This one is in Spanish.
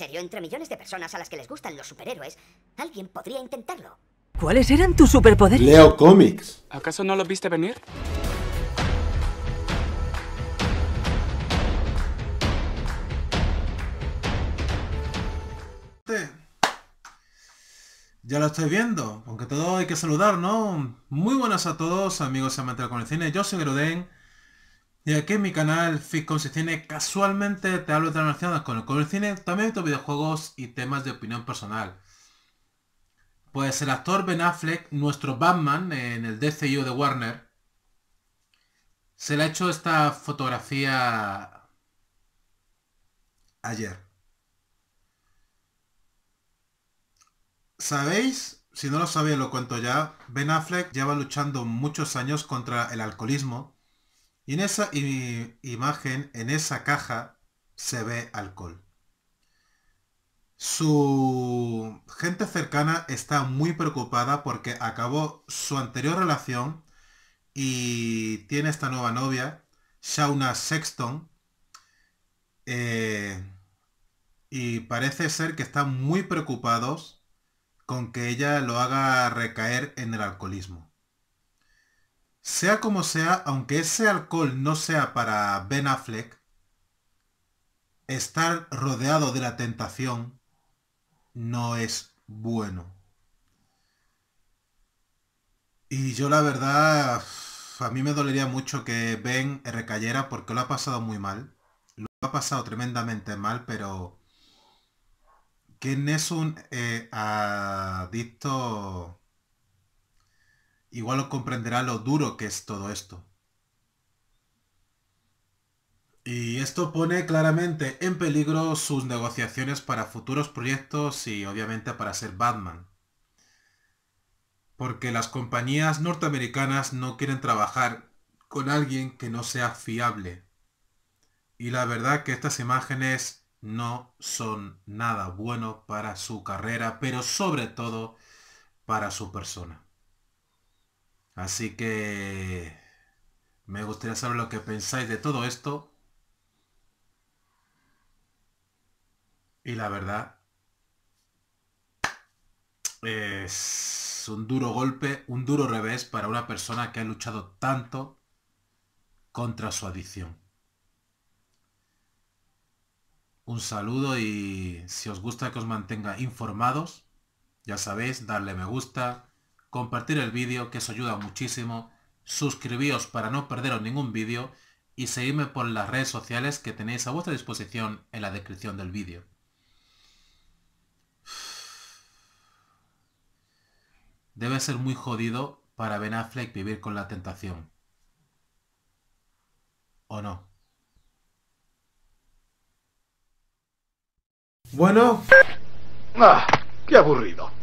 serio, entre millones de personas a las que les gustan los superhéroes, alguien podría intentarlo. ¿Cuáles eran tus superpoderes? Leo cómics. ¿Acaso no los viste venir? Ya lo estoy viendo, aunque todo hay que saludar, ¿no? Muy buenas a todos, amigos amantes con el cine, yo soy Geruden y aquí en mi canal Fit Cine casualmente te hablo de relacionadas con el cine, también de videojuegos y temas de opinión personal. Pues el actor Ben Affleck, nuestro Batman en el DCU de Warner, se le ha hecho esta fotografía ayer. ¿Sabéis? Si no lo sabéis lo cuento ya. Ben Affleck lleva luchando muchos años contra el alcoholismo y en esa imagen, en esa caja, se ve alcohol. Su gente cercana está muy preocupada porque acabó su anterior relación y tiene esta nueva novia, Shauna Sexton. Eh, y parece ser que están muy preocupados con que ella lo haga recaer en el alcoholismo. Sea como sea, aunque ese alcohol no sea para Ben Affleck, estar rodeado de la tentación no es bueno. Y yo la verdad, a mí me dolería mucho que Ben recayera porque lo ha pasado muy mal. Lo ha pasado tremendamente mal, pero... ¿Quién es un eh, adicto igual lo comprenderá lo duro que es todo esto. Y esto pone claramente en peligro sus negociaciones para futuros proyectos y obviamente para ser Batman. Porque las compañías norteamericanas no quieren trabajar con alguien que no sea fiable. Y la verdad que estas imágenes no son nada bueno para su carrera, pero sobre todo para su persona. Así que me gustaría saber lo que pensáis de todo esto. Y la verdad, es un duro golpe, un duro revés para una persona que ha luchado tanto contra su adicción. Un saludo y si os gusta que os mantenga informados, ya sabéis, darle me gusta, compartir el vídeo que os ayuda muchísimo, suscribíos para no perderos ningún vídeo y seguidme por las redes sociales que tenéis a vuestra disposición en la descripción del vídeo. Debe ser muy jodido para Ben Affleck vivir con la tentación. ¿O no? Bueno. Ah, qué aburrido.